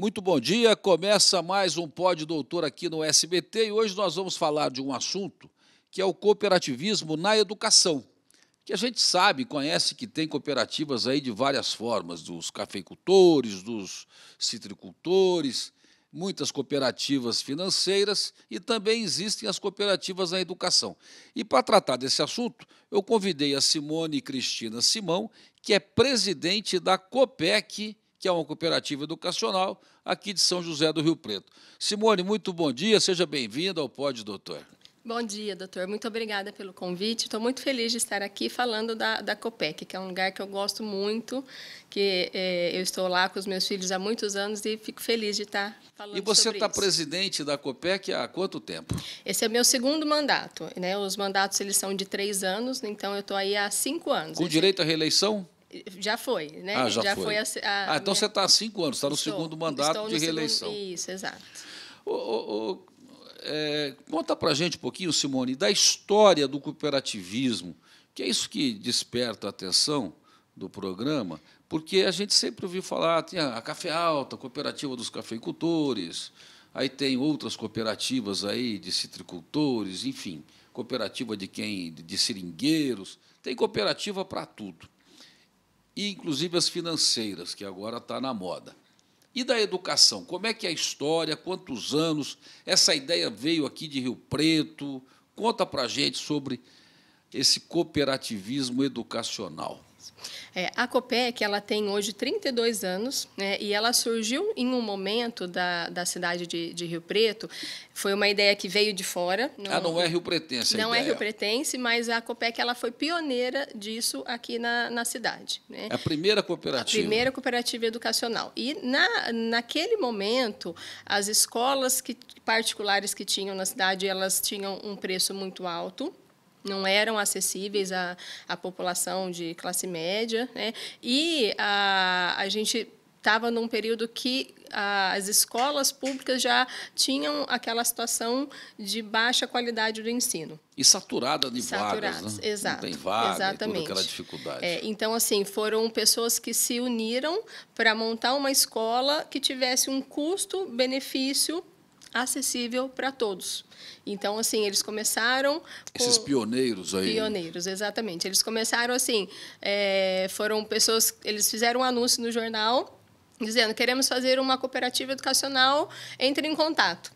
Muito bom dia. Começa mais um Pod Doutor aqui no SBT e hoje nós vamos falar de um assunto que é o cooperativismo na educação. Que a gente sabe, conhece que tem cooperativas aí de várias formas, dos cafeicultores, dos citricultores, muitas cooperativas financeiras e também existem as cooperativas na educação. E para tratar desse assunto, eu convidei a Simone Cristina Simão, que é presidente da COPEC que é uma cooperativa educacional aqui de São José do Rio Preto. Simone, muito bom dia, seja bem-vinda ao POD, Doutor. Bom dia, doutor. Muito obrigada pelo convite. Estou muito feliz de estar aqui falando da, da COPEC, que é um lugar que eu gosto muito, que é, eu estou lá com os meus filhos há muitos anos e fico feliz de estar falando E você está presidente da COPEC há quanto tempo? Esse é o meu segundo mandato. Né? Os mandatos eles são de três anos, então eu estou aí há cinco anos. Com direito à reeleição? Já foi, né? Ah, já, já foi. foi a, a, ah, então minha... você está há cinco anos, está no estou, segundo mandato de reeleição. Segundo... Isso, exato. O, o, o, é, conta para gente um pouquinho, Simone, da história do cooperativismo, que é isso que desperta a atenção do programa, porque a gente sempre ouviu falar, tem a Café Alta, a Cooperativa dos Cafeicultores, aí tem outras cooperativas aí de citricultores, enfim, cooperativa de quem de seringueiros, tem cooperativa para tudo e inclusive as financeiras, que agora está na moda. E da educação, como é que é a história, quantos anos, essa ideia veio aqui de Rio Preto, conta para a gente sobre esse cooperativismo educacional. É, a Copec ela tem hoje 32 anos né, e ela surgiu em um momento da, da cidade de, de Rio Preto. Foi uma ideia que veio de fora. Não, ah, não é Rio Pretense. Não é ideia. é Rio Pretense, mas a Copec ela foi pioneira disso aqui na, na cidade. Né? É a primeira cooperativa. A primeira cooperativa educacional. E na, naquele momento as escolas que, particulares que tinham na cidade elas tinham um preço muito alto não eram acessíveis à, à população de classe média. Né? E a, a gente estava num período que a, as escolas públicas já tinham aquela situação de baixa qualidade do ensino. E saturada de vagas, né? exato. Não tem vaga, exatamente. toda aquela dificuldade. É, então, assim, foram pessoas que se uniram para montar uma escola que tivesse um custo-benefício acessível para todos. Então, assim, eles começaram... Esses pioneiros aí. Pioneiros, exatamente. Eles começaram assim, é, foram pessoas... Eles fizeram um anúncio no jornal dizendo, queremos fazer uma cooperativa educacional, entre em contato.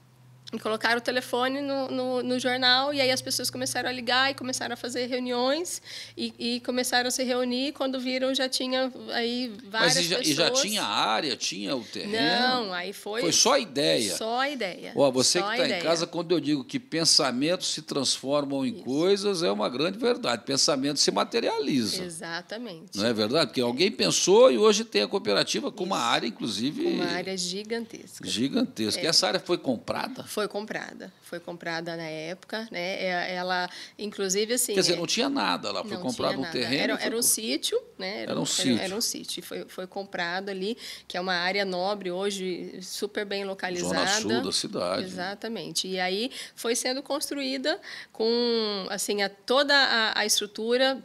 E colocaram o telefone no, no, no, jornal e aí as pessoas começaram a ligar e começaram a fazer reuniões e, e começaram a se reunir. Quando viram, já tinha aí várias Mas e já, pessoas. E já tinha a área, tinha o terreno? Não, aí foi... Foi só ideia? Só a ideia. Ó, você só que está em casa, quando eu digo que pensamentos se transformam em Isso. coisas, é uma grande verdade. Pensamento se materializa. Exatamente. Não é verdade? Porque é. alguém pensou e hoje tem a cooperativa com Isso. uma área, inclusive... Uma área gigantesca. Gigantesca. É. E essa área foi comprada? Foi foi comprada, foi comprada na época, né? É, ela, inclusive, assim. Quer dizer, é não tinha nada lá, foi comprado um terreno. Era, foi... era um sítio, né? Era, era um, um sítio. Era, era um sítio, foi, foi comprado ali, que é uma área nobre hoje, super bem localizada. Zona sul da cidade. Exatamente. E aí foi sendo construída com, assim, a, toda a, a estrutura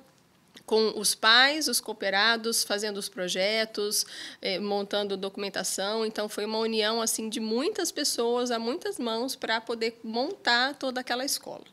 com os pais, os cooperados, fazendo os projetos, eh, montando documentação. Então foi uma união assim de muitas pessoas, a muitas mãos para poder montar toda aquela escola.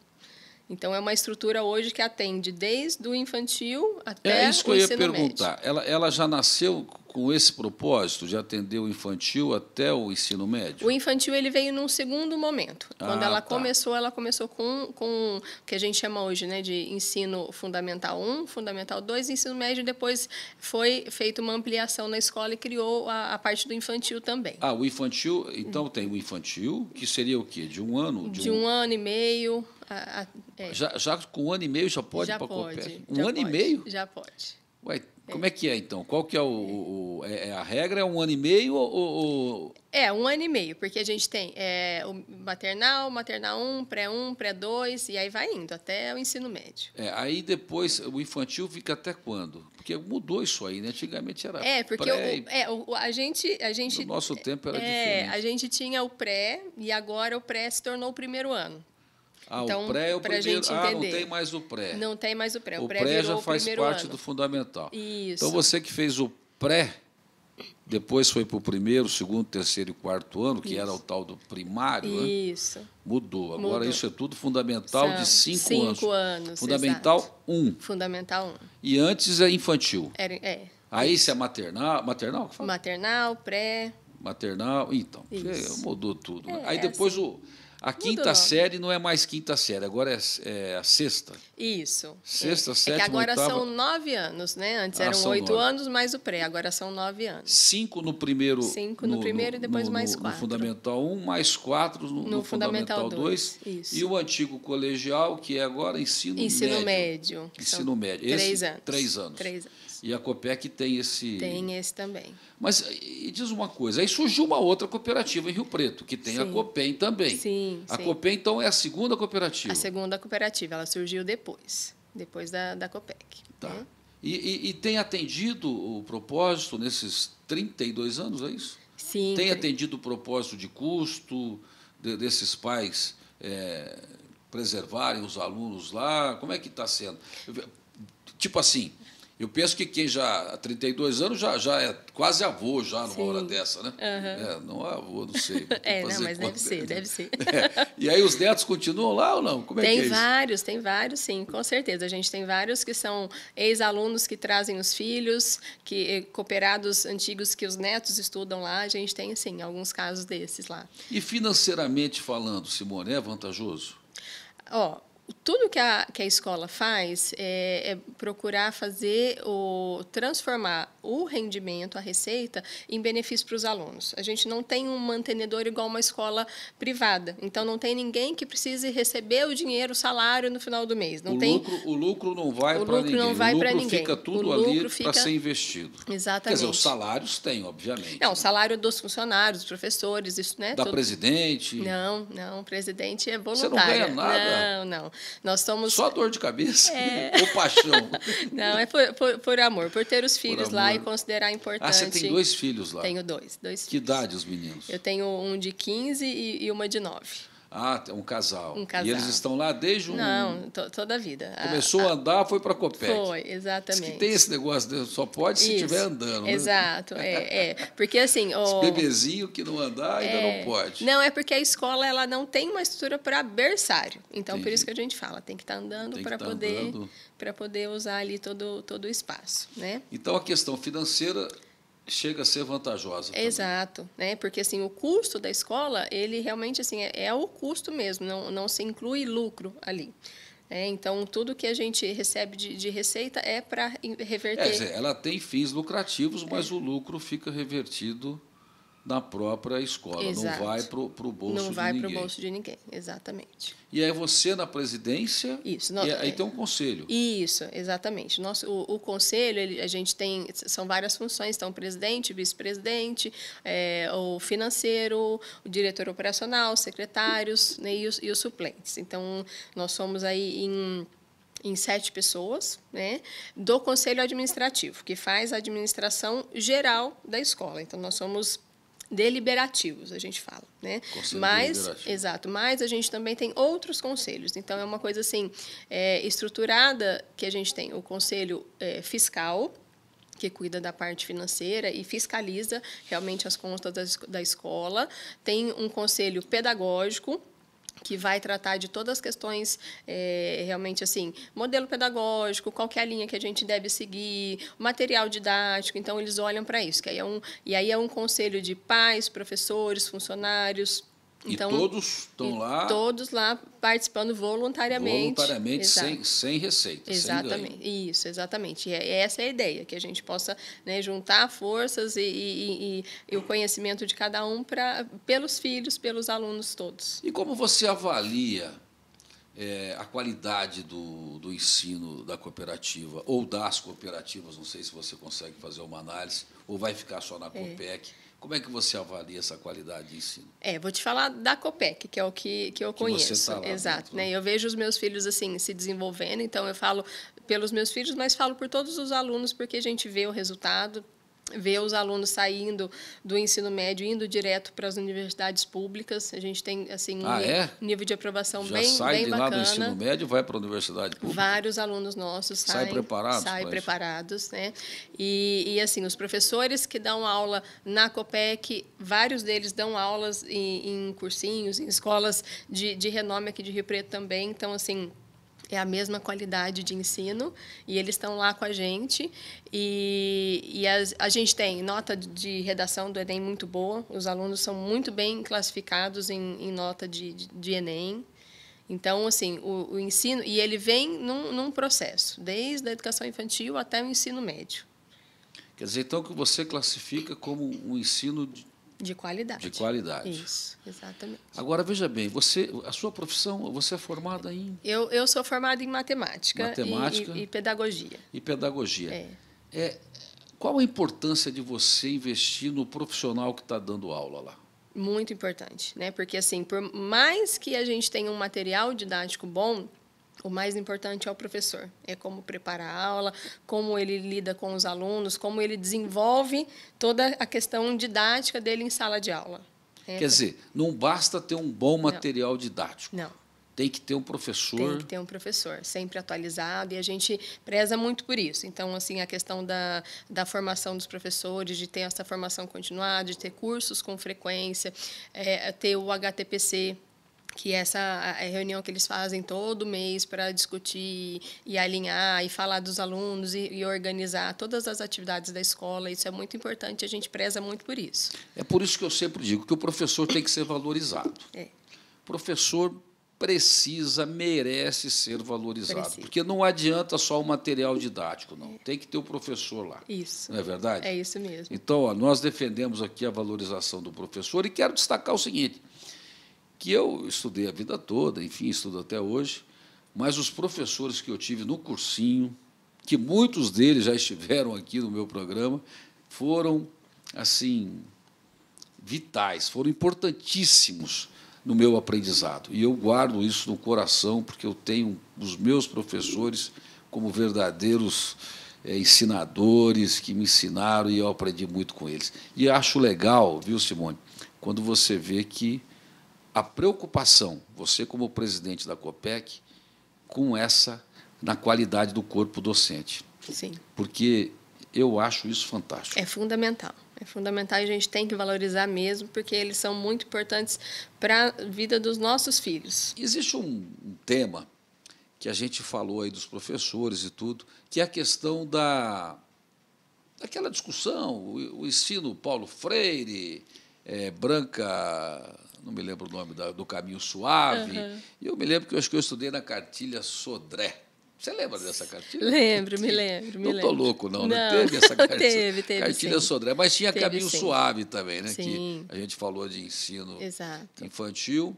Então é uma estrutura hoje que atende desde o infantil é até é isso o que eu ia perguntar. Médio. Ela, ela já nasceu com esse propósito de atender o infantil até o ensino médio? O infantil ele veio num segundo momento. Ah, Quando ela tá. começou, ela começou com, com o que a gente chama hoje né, de ensino fundamental 1, fundamental 2, ensino médio, depois foi feita uma ampliação na escola e criou a, a, parte do infantil também. Ah, o infantil, então tem o infantil, que seria o quê? De um ano? De, de um, um ano e meio. A, a, é. já, já, com um ano e meio já pode já para pode, Um ano pode, e meio? Já pode. Ué, como é que é, então? Qual que é o... o é, é, a regra é um ano e meio ou... É, um ano e meio, porque a gente tem é, o maternal, maternal 1, pré 1, pré 2, e aí vai indo até o ensino médio. É, aí depois o infantil fica até quando? Porque mudou isso aí, né? Antigamente era. É, porque pré, o, é, o, a gente. A gente no nosso tempo era é, diferente. A gente tinha o pré e agora o pré se tornou o primeiro ano. Ah, então, o pré é o primeiro. Gente entender. Ah, não tem mais o pré. Não tem mais o pré. O, o pré, pré já faz parte ano. do fundamental. Isso. Então você que fez o pré, depois foi para o primeiro, segundo, terceiro e quarto ano, que isso. era o tal do primário. Né? Isso. Né? Mudou. Agora Mudou. isso é tudo fundamental São de cinco, cinco anos. Cinco anos. Fundamental exato. um. Fundamental um. E antes é infantil. Era, é. Aí isso. se é maternal. Maternal? Maternal, pré. Maternal, então. Isso. Mudou tudo. Né? É, Aí depois assim. o a quinta série não é mais quinta série, agora é, é a sexta. Isso. Sexta, é. sétima, é que agora oitava. são nove anos, né? Antes ah, eram oito nove. anos mais o pré, agora são nove anos. Cinco no primeiro. Cinco no, no primeiro e depois no, mais quatro. No Fundamental 1, um, mais quatro no, no Fundamental 2. E o antigo colegial, que é agora ensino, ensino médio. médio. Ensino médio. Três anos. Três anos. Três anos. E a COPEC tem esse. Tem esse também. Mas e diz uma coisa, aí surgiu uma outra cooperativa em Rio Preto, que tem Sim. a COPEM também. Sim. Sim. A sim. COPE, então, é a segunda cooperativa. A segunda cooperativa, ela surgiu depois, depois da, da COPEC. Tá. Né? E, e, e, tem atendido o propósito nesses 32 anos, é isso? Sim. Tem atendido o propósito de custo de, desses pais é, preservarem os alunos lá? Como é que está sendo? Tipo assim, eu penso que quem já há 32 anos já, já é quase avô já numa Sim. hora dessa, né? Uhum. É, não é avô, não sei. é, não, mas deve ser, deve ser. É. E aí os netos continuam lá ou não? Como é tem que é vários, tem vários, sim, com certeza. A gente tem vários que são ex-alunos que trazem os filhos, que eh, cooperados antigos que os netos estudam lá. A gente tem, sim, alguns casos desses lá. E financeiramente falando, Simone, é vantajoso? Ó, tudo que a, que a escola faz é, é, procurar fazer o transformar o rendimento, a receita, em benefício para os alunos. A gente não tem um mantenedor igual uma escola privada. Então não tem ninguém que precise receber o dinheiro, o salário no final do mês. Não o, tem... lucro, o lucro não vai para ninguém. Não vai o lucro ninguém. fica tudo ali fica... para ser investido. Exatamente. Quer dizer, os salários têm, obviamente. Não, né? o salário dos funcionários, dos professores, isso, né? Da tudo... presidente. Não, não, o presidente é voluntário. Você não ganha nada. Não, não. Nós somos. Só dor de cabeça? É... Ou paixão? Não, é por, por, por, amor, por ter os filhos lá e considerar importante. Ah, você tem dois filhos lá? Tenho dois. dois que filhos. idade os meninos? Eu tenho um de 15 e, e uma de 9. Ah, um casal. Um casal. E eles estão lá desde um. Não, to, toda a vida. Ah, Começou a, a ah, andar, foi para a Copete. Foi, exatamente. que tem esse negócio, de, só pode se estiver andando. Né? Exato, né? é, é. Porque assim. O... Esse bebezinho que não andar ainda é... não pode. Não, é porque a escola ela não tem uma estrutura para berçário. Então, Entendi. por isso que a gente fala, tem que estar tá andando para tá poder, andando. poder usar ali todo, todo o espaço. Né? Então, a questão financeira chega a ser vantajosa. Também. Exato, né? Porque assim o custo da escola ele realmente assim é, é o custo mesmo, não, não se inclui lucro ali. É, então, tudo que a gente recebe de, de receita é para reverter. É, ela tem fins lucrativos, é. mas é. o lucro fica revertido da própria escola, Exato. não vai para o bolso Não vai para o bolso de ninguém, exatamente. E aí é você na presidência, Isso, e aí é, tem um conselho. Isso, exatamente. Nosso, o, o conselho, ele, a gente tem, são várias funções, então presidente, vice-presidente, é, o financeiro, o diretor operacional, secretários né, e, os, e os suplentes. Então, nós somos aí em em sete pessoas, né, do conselho administrativo, que faz a administração geral da escola. Então, nós somos deliberativos, a gente fala, né? Conselho mas, exato, mas a gente também tem outros conselhos. Então é uma coisa assim é, estruturada que a gente tem o conselho é, fiscal que cuida da parte financeira e fiscaliza realmente as contas da escola, tem um conselho pedagógico que vai tratar de todas as questões é, realmente assim modelo pedagógico qual é a linha que a gente deve seguir material didático então eles olham para isso que aí é um e aí é um conselho de pais professores funcionários então, e todos estão lá. Todos lá participando voluntariamente. Voluntariamente, sem, sem receita. Exatamente. Sem isso, exatamente. É, e essa é a ideia, que a gente possa né, juntar forças e, e, e, e, o conhecimento de cada um pra, pelos filhos, pelos alunos todos. E como você avalia é, a qualidade do, do ensino da cooperativa ou das cooperativas? Não sei se você consegue fazer uma análise, ou vai ficar só na é. COPEC. É. Como é que você avalia essa qualidade de ensino? É, vou te falar da COPEC, que é o que, que eu que conheço. Você tá lá Exato. Dentro. Né? né? Eu vejo os meus filhos assim se desenvolvendo, então eu falo pelos meus filhos, mas falo por todos os alunos, porque a gente vê o resultado, ver os alunos saindo do ensino médio indo direto para as universidades públicas a gente tem assim um ah, é? nível de aprovação Já bem sai bem de bacana lá do ensino médio vai para a universidade pública vários alunos nossos saem sai preparados saem preparados né e, e, assim os professores que dão aula na Copec vários deles dão aulas em, em cursinhos em escolas de, de renome aqui de Rio Preto também então assim é a mesma qualidade de ensino e eles estão lá com a gente e, e a, a, gente tem nota de redação do Enem muito boa, os alunos são muito bem classificados em, em nota de, de, de, Enem. Então, assim, o, o, ensino, e ele vem num, num processo, desde a educação infantil até o ensino médio. Quer dizer, então, que você classifica como o um ensino de de qualidade. De qualidade. Isso, exatamente. Agora, veja bem, você, a sua profissão, você é formada em. Eu, eu sou formada em matemática, matemática e, e, e pedagogia. E pedagogia. É. é. Qual a importância de você investir no profissional que está dando aula lá? Muito importante, né? Porque assim, por mais que a gente tenha um material didático bom, o mais importante é o professor, é como prepara a aula, como ele lida com os alunos, como ele desenvolve toda a questão didática dele em sala de aula. É. Quer dizer, não basta ter um bom material não. didático. Não. Tem que ter um professor. Tem que ter um professor, sempre atualizado, e a gente preza muito por isso. Então, assim, a questão da, da formação dos professores, de ter essa formação continuada, de ter cursos com frequência, é, é ter o HTPC, que essa reunião que eles fazem todo mês para discutir e alinhar e falar dos alunos e, e, organizar todas as atividades da escola, isso é muito importante, a gente preza muito por isso. É por isso que eu sempre digo que o professor tem que ser valorizado. É. O professor precisa, merece ser valorizado, precisa. porque não adianta só o material didático, não. É. Tem que ter o professor lá. Isso. Não é verdade? É isso mesmo. Então, ó, nós defendemos aqui a valorização do professor e quero destacar o seguinte: que eu estudei a vida toda, enfim, estudo até hoje, mas os professores que eu tive no cursinho, que muitos deles já estiveram aqui no meu programa, foram assim vitais, foram importantíssimos no meu aprendizado. E eu guardo isso no coração, porque eu tenho os meus professores como verdadeiros é, ensinadores que me ensinaram e eu aprendi muito com eles. E acho legal, viu, Simone, quando você vê que a preocupação, você como presidente da COPEC, com essa, na qualidade do corpo docente. Sim. Porque eu acho isso fantástico. É fundamental. É fundamental e a gente tem que valorizar mesmo, porque eles são muito importantes para a vida dos nossos filhos. Existe um, tema que a gente falou aí dos professores e tudo, que é a questão da daquela discussão, o, o ensino Paulo Freire, é, Branca não me lembro o nome, da, do Caminho Suave. Uhum. E eu me lembro que eu acho que eu estudei na cartilha Sodré. Você lembra dessa cartilha? Lembro, me lembro. Me não estou louco, não. Não, né? não teve essa cartilha. teve, teve. Cartilha sim. Sodré. Mas tinha teve, Caminho sim. Suave também, né? Sim. Que a gente falou de ensino Exato. infantil.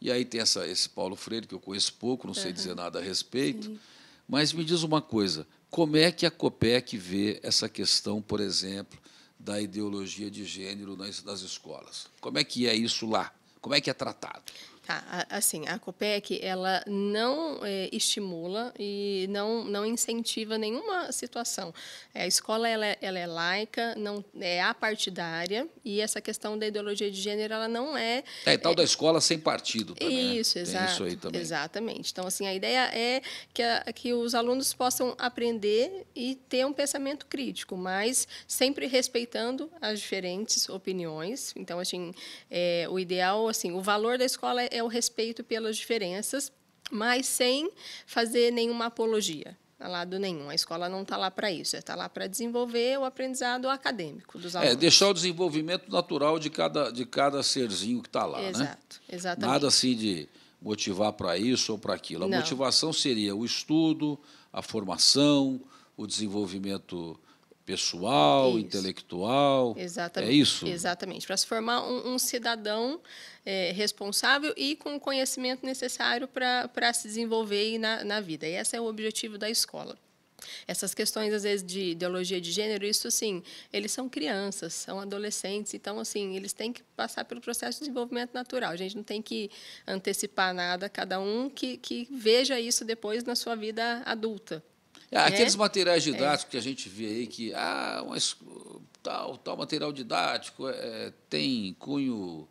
E aí tem essa, esse Paulo Freire, que eu conheço pouco, não sei dizer nada a respeito. Sim. Mas me diz uma coisa: como é que a COPEC vê essa questão, por exemplo, da ideologia de gênero nas, nas escolas. Como é que é isso lá? Como é que é tratado? Tá, assim, a COPEC, ela não é, estimula e não, não incentiva nenhuma situação. É, a escola, ela, é, ela é laica, não é apartidária, e essa questão da ideologia de gênero, ela não é... É, e tal é, da escola sem partido também, né? Isso, né? exato. Isso aí também. Exatamente. Então, assim, a ideia é que, a, que os alunos possam aprender e ter um pensamento crítico, mas sempre respeitando as diferentes opiniões. Então, assim, é, o ideal, assim, o valor da escola é é o respeito pelas diferenças, mas sem fazer nenhuma apologia a lado nenhum. A escola não está lá para isso, está é lá para desenvolver o aprendizado acadêmico dos é, alunos. É, deixar o desenvolvimento natural de cada, de cada serzinho que está lá. Né? Exato, né? exatamente. Nada assim de motivar para isso ou para aquilo. A não. motivação seria o estudo, a formação, o desenvolvimento pessoal, isso. intelectual. É exatamente. É isso? Exatamente. Para se formar um, um cidadão é, responsável e com o conhecimento necessário para se desenvolver na, na vida. E esse é o objetivo da escola. Essas questões, às vezes, de ideologia de gênero, isso, assim, eles são crianças, são adolescentes, então, assim, eles têm que passar pelo processo de desenvolvimento natural. A gente não tem que antecipar nada, cada um que, que veja isso depois na sua vida adulta. Ah, é, aqueles é? materiais didáticos é. que a gente vê aí que ah, mas, uh, tal, tal material didático é, tem cunho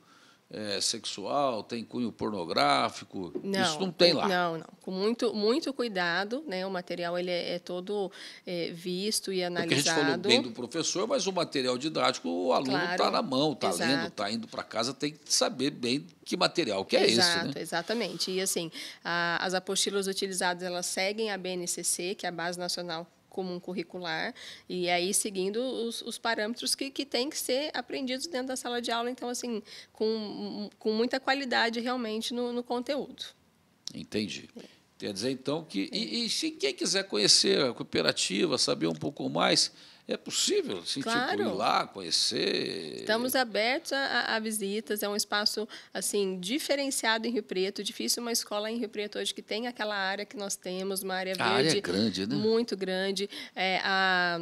é, sexual, tem cunho pornográfico. Não, isso não tem lá. Não, não. Com muito, muito cuidado, né? O material ele é, é todo é, visto e analisado. É Porque a gente falou bem do professor, mas o material didático, o aluno está claro, na mão, está lendo, está indo para casa, tem que saber bem que material que é Exato, esse. Exato, né? exatamente. E assim, a, as apostilas utilizadas elas seguem a BNCC, que é a Base Nacional comum curricular, e aí seguindo os, os parâmetros que, que têm que ser aprendidos dentro da sala de aula, então, assim, com, com muita qualidade realmente no, no conteúdo. Entendi. É. Quer dizer, então, que. E, é. e se quem quiser conhecer a cooperativa, saber um pouco mais é possível, assim, claro. tipo, ir lá, conhecer. Estamos abertos a, a, visitas, é um espaço assim diferenciado em Rio Preto. Difícil uma escola em Rio Preto hoje que tem aquela área que nós temos, uma área verde. A área é grande, né? Muito grande. É, a,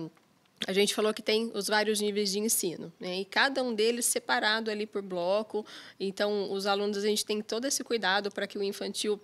a gente falou que tem os vários níveis de ensino, né? e cada um deles separado ali por bloco. Então, os alunos, a gente tem todo esse cuidado para que o infantil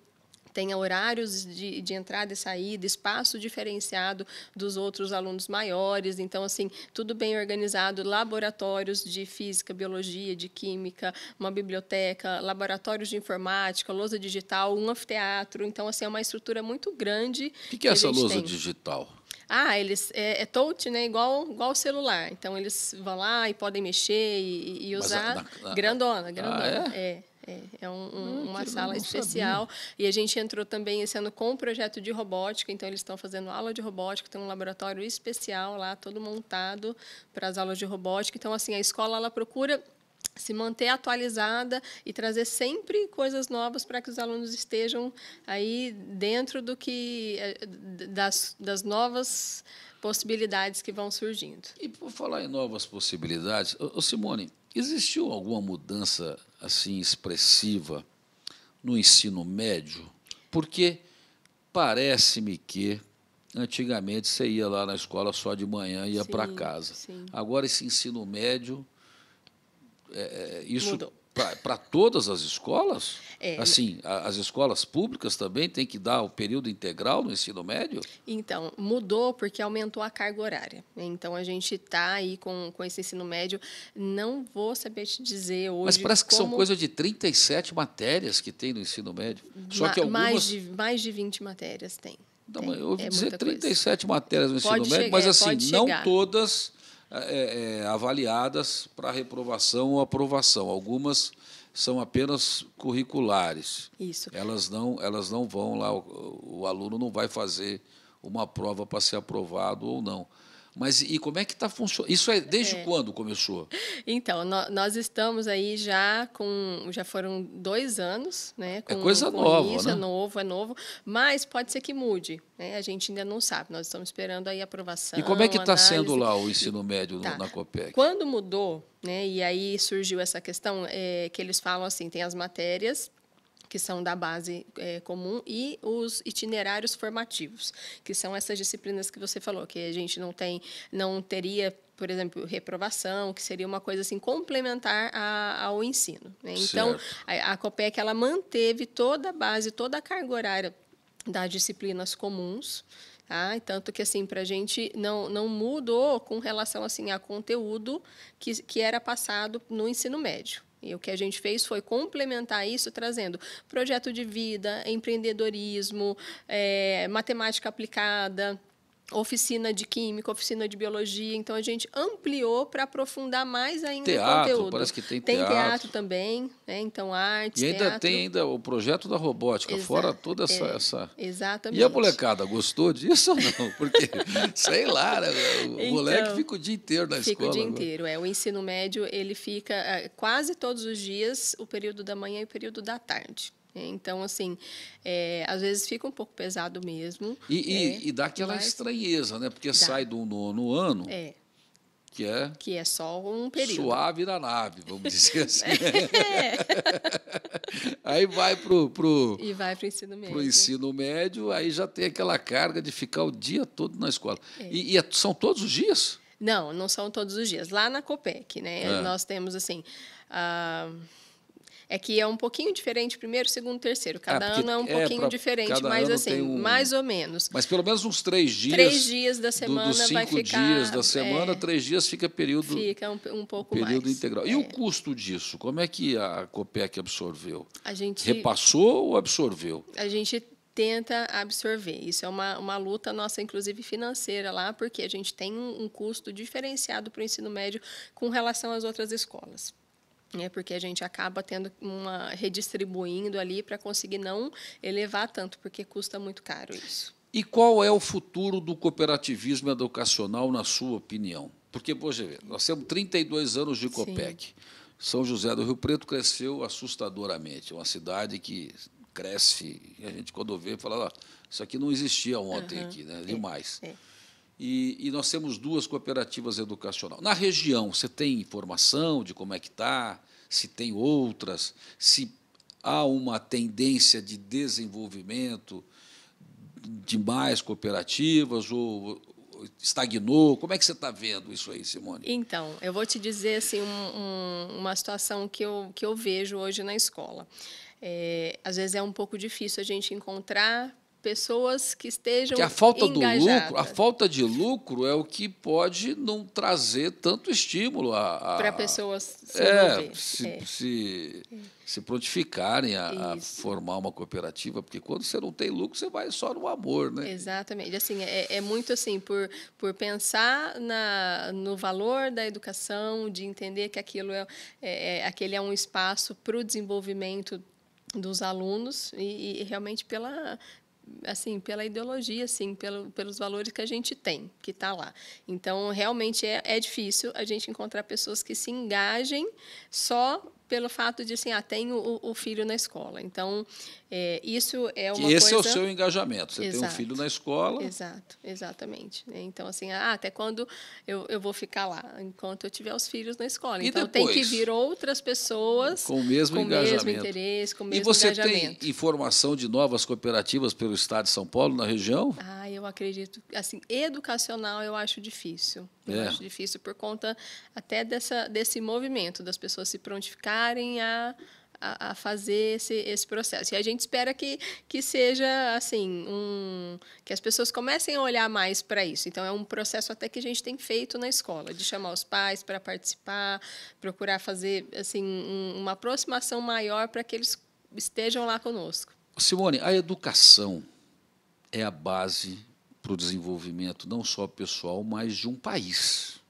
tenha horários de, de, entrada e saída, espaço diferenciado dos outros alunos maiores. Então, assim, tudo bem organizado, laboratórios de física, biologia, de química, uma biblioteca, laboratórios de informática, lousa digital, um anfiteatro. Então, assim, é uma estrutura muito grande. O que, que é essa lousa tem. digital? ah, eles é, é, touch, né? Igual igual o celular. Então eles vão lá e podem mexer e, e usar a, na, na, grandona, grandona. Ah, é? é. É, é um, um, ah, uma sala especial. Sabia. E a gente entrou também esse ano com o um projeto de robótica, então eles estão fazendo aula de robótica, tem um laboratório especial lá, todo montado para as aulas de robótica. Então, assim, a escola ela procura se manter atualizada e trazer sempre coisas novas para que os alunos estejam aí dentro do que é, das, das novas possibilidades que vão surgindo. E por falar em novas possibilidades, Simone, existiu alguma mudança assim expressiva no ensino médio, porque parece-me que antigamente você ia lá na escola só de manhã e ia para casa. Sim. Agora esse ensino médio é, é isso Mudou para todas as escolas? É, assim, a, as escolas públicas também têm que dar o período integral no ensino médio? Então, mudou porque aumentou a carga horária. Então, a gente está aí com, com esse ensino médio. Não vou saber te dizer hoje. Mas parece que como... são coisa de 37 matérias que tem no ensino médio. Só que algumas... mais, de, mais de 20 matérias tem. Não, tem. eu ouvi é dizer 37 coisa. matérias no pode ensino médio, chegar, mas assim, não todas é, é, avaliadas para reprovação ou aprovação. Algumas são apenas curriculares. Isso. Elas não, elas não vão lá, o, o aluno não vai fazer uma prova para ser aprovado ou não. Mas e como é que está funcionando? Isso é desde é. quando começou? Então, no, nós estamos aí já com. Já foram dois anos, né? É com, é coisa com nova. Isso, né? é novo, é novo. Mas pode ser que mude. Né? A gente ainda não sabe. Nós estamos esperando aí a aprovação. E como é que está sendo lá o ensino médio tá. na COPEC? Quando mudou, né? E aí surgiu essa questão é, que eles falam assim: tem as matérias que são da base é, comum, e os itinerários formativos, que são essas disciplinas que você falou, que a gente não tem, não teria por exemplo, reprovação, que seria uma coisa assim complementar a, ao ensino. Né? Então, a, a COPEC ela manteve toda a base, toda a carga horária das disciplinas comuns. Tá? Tanto que, assim, para a gente não, não mudou com relação assim, a conteúdo que, que era passado no ensino médio. E o que a gente fez foi complementar isso trazendo projeto de vida, empreendedorismo, é, matemática aplicada, oficina de química, oficina de biologia. Então a gente ampliou para aprofundar mais ainda teatro, o conteúdo. Parece que tem, tem teatro. teatro também, né? Então arte. E ainda teatro. tem ainda o projeto da robótica, Exa fora toda essa, é, essa. Exatamente. E a molecada gostou disso ou não? Porque sei lá, né? o então, moleque fica o dia inteiro na escola. Fica o dia agora. Né? inteiro. É o ensino médio ele fica é, quase todos os dias o período da manhã e o período da tarde. Né? Então, assim, é, às vezes fica um pouco pesado mesmo. E, e, né? e dá aquela mas... estranheza, né? Porque dá. sai do nono ano. É. Que é, que é só um período. Suave na nave, vamos dizer assim. é. aí vai pro, pro e vai para o ensino médio. Pro ensino médio, aí já tem aquela carga de ficar o dia todo na escola. É. E, e é, são todos os dias? Não, não são todos os dias. Lá na Copec, né? É. Nós temos assim. Uh é que é um pouquinho diferente, primeiro, segundo, terceiro. Cada é, ano é um é, pouquinho pra, diferente, mas assim, um, mais ou menos. Mas pelo menos uns três dias. Três dias da semana do, dos cinco vai ficar. dias da é. semana, três dias fica período. Fica um, um pouco período mais. integral. E o é. custo disso? Como é que a COPEC absorveu? A gente. Repassou ou absorveu? A gente tenta absorver. Isso é uma, uma luta nossa, inclusive financeira lá, porque a gente tem um, um custo diferenciado para o ensino médio com relação às outras escolas. É Porque a gente acaba tendo uma redistribuindo ali para conseguir não elevar tanto, porque custa muito caro isso. E qual é o futuro do cooperativismo educacional, na sua opinião? Porque, poxa, nós temos 32 anos de COPEC. Sim. São José do Rio Preto cresceu assustadoramente. É uma cidade que cresce, e a gente, quando vê, fala: ah, isso aqui não existia ontem, uhum. aqui, né? É, demais. É. É. E, e nós temos duas cooperativas educacionais. Na região, você tem informação de como é que está, se tem outras, se há uma tendência de desenvolvimento de mais cooperativas ou estagnou? Como é que você está vendo isso aí, Simone? Então, eu vou te dizer assim, um, um, uma situação que eu, que eu vejo hoje na escola. É, às vezes é um pouco difícil a gente encontrar pessoas que estejam que a falta engajadas. do lucro, a falta de lucro é o que pode não trazer tanto estímulo a, a para pessoas se, é, se, é. se, se prontificarem a, a, formar uma cooperativa, porque quando você não tem lucro você vai só no amor, né? Exatamente, assim é, é muito assim por por pensar na no valor da educação, de entender que aquilo é, é, é aquele é um espaço para o desenvolvimento dos alunos e, e, realmente pela, assim pela ideologia assim pelo, pelos valores que a gente tem que está lá então realmente é, é difícil a gente encontrar pessoas que se engajem só pelo fato de assim, ah, tenho o, o filho na escola. Então, é, isso é uma Esse coisa... é o seu engajamento. Você exato, tem um filho na escola. Exato, exatamente. É, então, assim, ah, até quando eu, eu vou ficar lá? Enquanto eu tiver os filhos na escola. então, depois, tem que vir outras pessoas com o mesmo com engajamento. mesmo interesse, com o mesmo E você engajamento. tem informação de novas cooperativas pelo Estado de São Paulo, na região? Ah, eu acredito. Assim, educacional eu acho difícil. Eu é. acho difícil por conta até dessa, desse movimento, das pessoas se prontificarem a, a, a, fazer esse, esse processo. E a gente espera que, que seja assim, um, que as pessoas comecem a olhar mais para isso. Então, é um processo até que a gente tem feito na escola, de chamar os pais para participar, procurar fazer assim um, uma aproximação maior para que eles estejam lá conosco. Simone, a educação é a base para o desenvolvimento não só pessoal, mas de um país.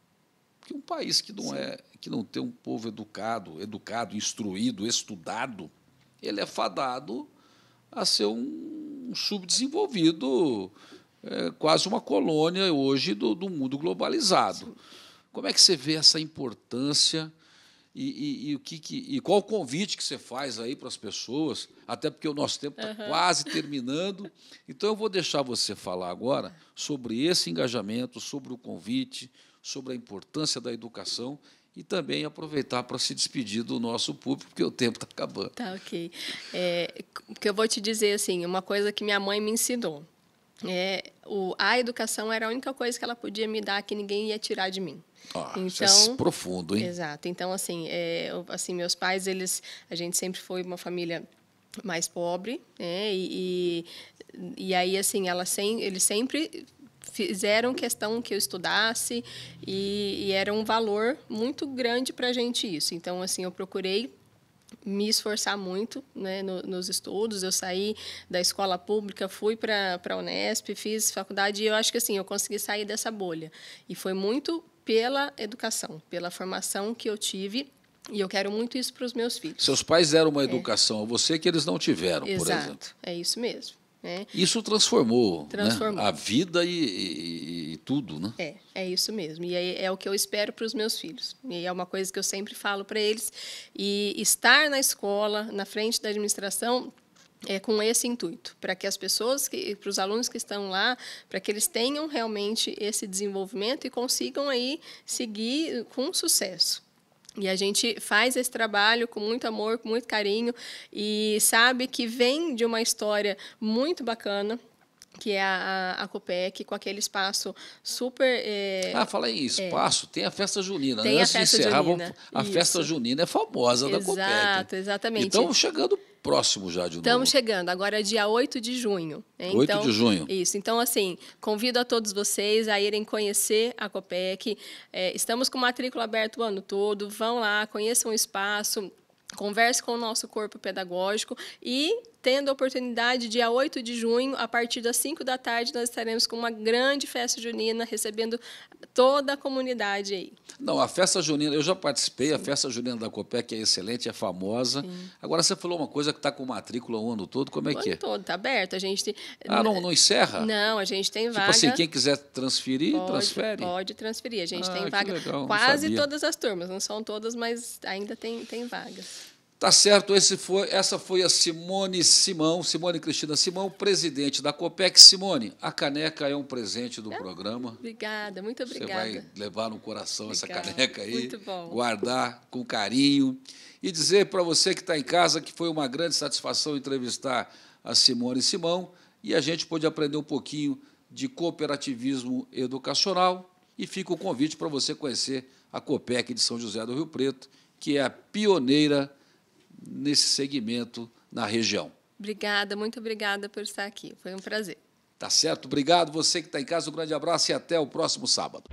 Porque um país que não é que não tem um povo educado, educado, instruído, estudado, ele é fadado a ser um, um subdesenvolvido, é, quase uma colônia hoje do, do mundo globalizado. Sim. Como é que você vê essa importância e, e, e, o que, que, e qual o convite que você faz aí para as pessoas, até porque o nosso tempo está uhum. quase terminando. Então eu vou deixar você falar agora sobre esse engajamento, sobre o convite, sobre a importância da educação e também aproveitar para se despedir do nosso público, porque o tempo está acabando. Tá, ok. É, que eu vou te dizer, assim, uma coisa que minha mãe me ensinou é, o, a educação era a única coisa que ela podia me dar que ninguém ia tirar de mim. Ah, é então é profundo, hein? Exato. Então assim, é, assim meus pais eles, a gente sempre foi uma família mais pobre, né? E, e, e aí assim, ela sem, eles sempre fizeram questão que eu estudasse e, e era um valor muito grande para a gente isso. Então assim, eu procurei me esforçar muito né, no, nos estudos. Eu saí da escola pública, fui para a Unesp, fiz faculdade e eu acho que assim, eu consegui sair dessa bolha. E foi muito pela educação, pela formação que eu tive e eu quero muito isso para os meus filhos. Seus pais deram uma é. educação é. a você que eles não tiveram, Exato, por exemplo. É isso mesmo. Né? Isso transformou, né, transformou. Né? a vida e, e, e, tudo, né? É, é isso mesmo. E é, é o que eu espero para os meus filhos. E é uma coisa que eu sempre falo para eles. E estar na escola, na frente da administração, é com esse intuito, para que as pessoas, que, para os alunos que estão lá, para que eles tenham realmente esse desenvolvimento e consigam aí seguir com sucesso. E a gente faz esse trabalho com muito amor, com muito carinho e sabe que vem de uma história muito bacana que é a, a, a, Copec, com aquele espaço super... É, ah, fala aí, é. espaço, é. tem a festa junina. Tem né? Antes a festa de encerrar, junina. Vamos, a Isso. festa junina é famosa Exato, da Copec. Exato, exatamente. Então, chegando próximo já de novo. Estamos chegando, agora é dia 8 de junho. Né? 8 então, de junho. Isso, então assim, convido a todos vocês a irem conhecer a COPEC. É, estamos com matrícula aberta o ano todo, vão lá, conheçam o espaço, converse com o nosso corpo pedagógico e tendo a oportunidade, dia 8 de junho, a partir das 5 da tarde, nós estaremos com uma grande festa junina, recebendo toda a comunidade aí. Não, a festa junina, eu já participei, a festa junina da Copec é excelente, é famosa. Sim. Agora, você falou uma coisa que está com matrícula o ano todo, como é o que é? O ano todo, está aberto, a gente... Ah, não, não encerra? Não, a gente tem tipo vaga... Tipo assim, quem quiser transferir, pode, transfere? Pode transferir, a gente ah, tem vaga legal, quase todas as turmas, não são todas, mas ainda tem, tem vagas. Tá certo, foi, essa foi a Simone Simão, Simone Cristina Simão, presidente da Copec. Simone, a caneca é um presente do é, programa. Obrigada, muito obrigada. Você vai levar no coração obrigada, essa caneca aí, muito bom. guardar com carinho e dizer para você que está em casa que foi uma grande satisfação entrevistar a Simone Simão e a gente pôde aprender um pouquinho de cooperativismo educacional e fica o convite para você conhecer a Copec de São José do Rio Preto, que é a pioneira nesse segmento na região. Obrigada, muito obrigada por estar aqui. Foi um prazer. Tá certo? Obrigado. Você que está em casa, um grande abraço e até o próximo sábado.